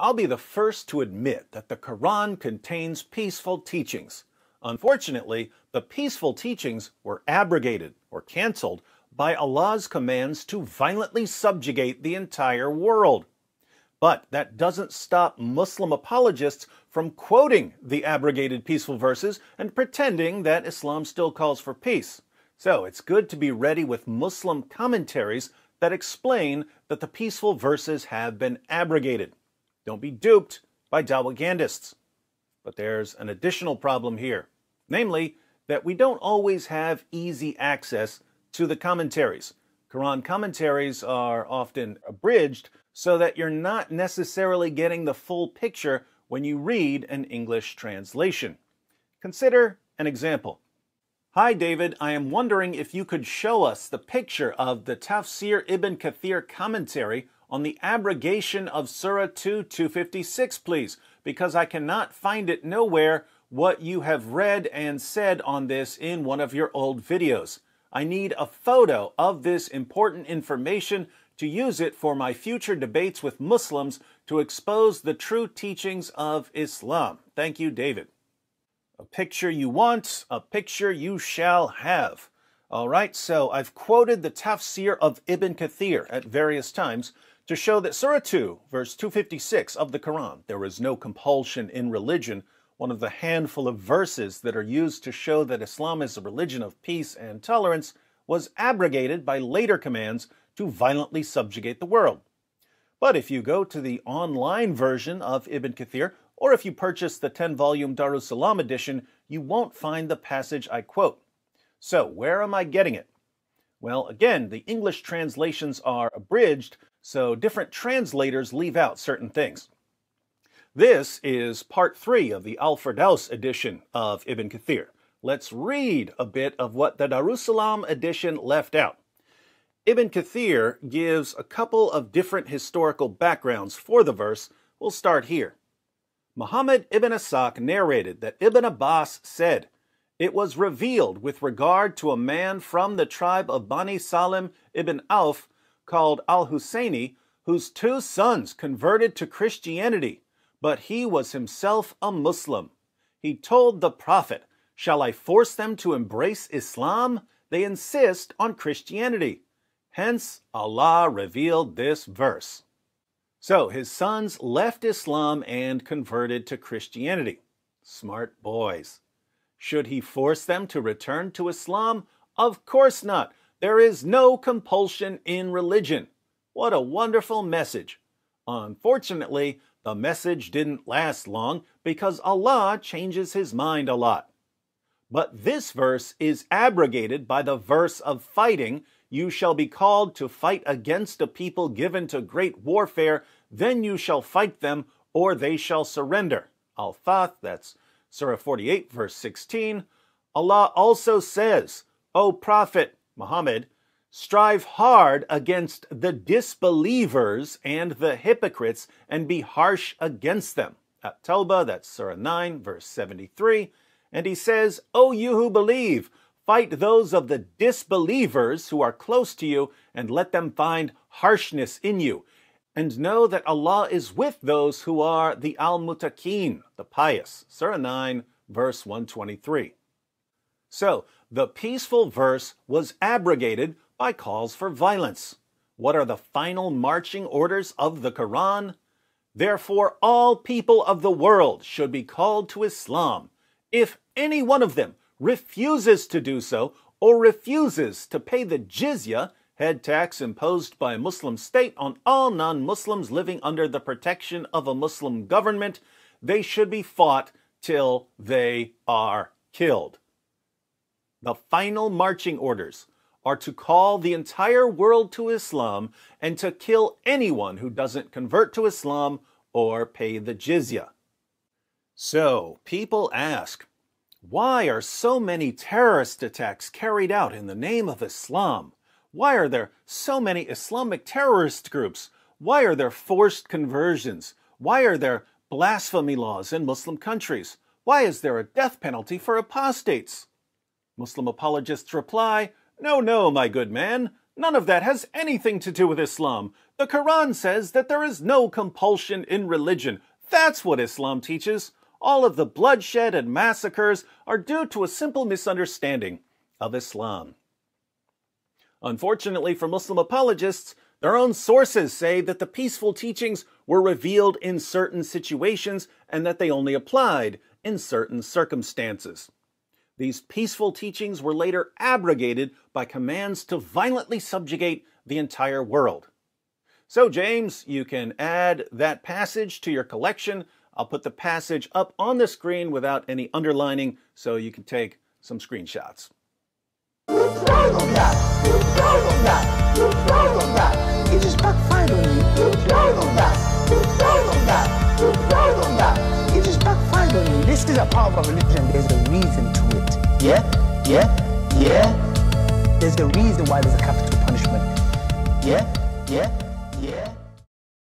I'll be the first to admit that the Quran contains peaceful teachings. Unfortunately, the peaceful teachings were abrogated or canceled by Allah's commands to violently subjugate the entire world. But that doesn't stop Muslim apologists from quoting the abrogated peaceful verses and pretending that Islam still calls for peace. So it's good to be ready with Muslim commentaries that explain that the peaceful verses have been abrogated. Don't be duped by Dawagandists. But there's an additional problem here, namely that we don't always have easy access to the commentaries. Quran commentaries are often abridged so that you're not necessarily getting the full picture when you read an English translation. Consider an example. Hi David, I am wondering if you could show us the picture of the Tafsir ibn Kathir commentary on the abrogation of Surah 2 256, please, because I cannot find it nowhere what you have read and said on this in one of your old videos. I need a photo of this important information to use it for my future debates with Muslims to expose the true teachings of Islam. Thank you, David. A picture you want, a picture you shall have. All right, so I've quoted the tafsir of Ibn Kathir at various times, to show that Surah 2, verse 256 of the Quran, there is no compulsion in religion, one of the handful of verses that are used to show that Islam is a religion of peace and tolerance, was abrogated by later commands to violently subjugate the world. But if you go to the online version of Ibn Kathir, or if you purchase the 10 volume Darussalam edition, you won't find the passage I quote. So, where am I getting it? Well, again, the English translations are abridged so different translators leave out certain things. This is part three of the Al Firdaus edition of Ibn Kathir. Let's read a bit of what the Darussalam edition left out. Ibn Kathir gives a couple of different historical backgrounds for the verse. We'll start here. Muhammad ibn Asak narrated that Ibn Abbas said, It was revealed with regard to a man from the tribe of Bani Salim ibn Auf called al Husseini, whose two sons converted to Christianity, but he was himself a Muslim. He told the Prophet, Shall I force them to embrace Islam? They insist on Christianity. Hence, Allah revealed this verse. So his sons left Islam and converted to Christianity. Smart boys. Should he force them to return to Islam? Of course not. There is no compulsion in religion. What a wonderful message. Unfortunately, the message didn't last long because Allah changes his mind a lot. But this verse is abrogated by the verse of fighting you shall be called to fight against a people given to great warfare, then you shall fight them, or they shall surrender. Al Fath, that's Surah 48, verse 16. Allah also says, O Prophet, Muhammad, strive hard against the disbelievers and the hypocrites and be harsh against them. At Tawbah, that's Surah 9, verse 73. And he says, O you who believe, fight those of the disbelievers who are close to you and let them find harshness in you. And know that Allah is with those who are the al mutaqin, the pious. Surah 9, verse 123. So, the peaceful verse was abrogated by calls for violence. What are the final marching orders of the Quran? Therefore, all people of the world should be called to Islam. If any one of them refuses to do so or refuses to pay the jizya, head tax imposed by a Muslim state on all non Muslims living under the protection of a Muslim government, they should be fought till they are killed. The final marching orders are to call the entire world to Islam and to kill anyone who doesn't convert to Islam or pay the jizya. So, people ask, why are so many terrorist attacks carried out in the name of Islam? Why are there so many Islamic terrorist groups? Why are there forced conversions? Why are there blasphemy laws in Muslim countries? Why is there a death penalty for apostates? Muslim apologists reply, No, no, my good man, none of that has anything to do with Islam. The Quran says that there is no compulsion in religion. That's what Islam teaches. All of the bloodshed and massacres are due to a simple misunderstanding of Islam. Unfortunately for Muslim apologists, their own sources say that the peaceful teachings were revealed in certain situations and that they only applied in certain circumstances. These peaceful teachings were later abrogated by commands to violently subjugate the entire world. So, James, you can add that passage to your collection. I'll put the passage up on the screen without any underlining so you can take some screenshots this is a power of religion. There's a reason to it. Yeah? Yeah? Yeah? There's a reason why there's a capital punishment. Yeah? Yeah?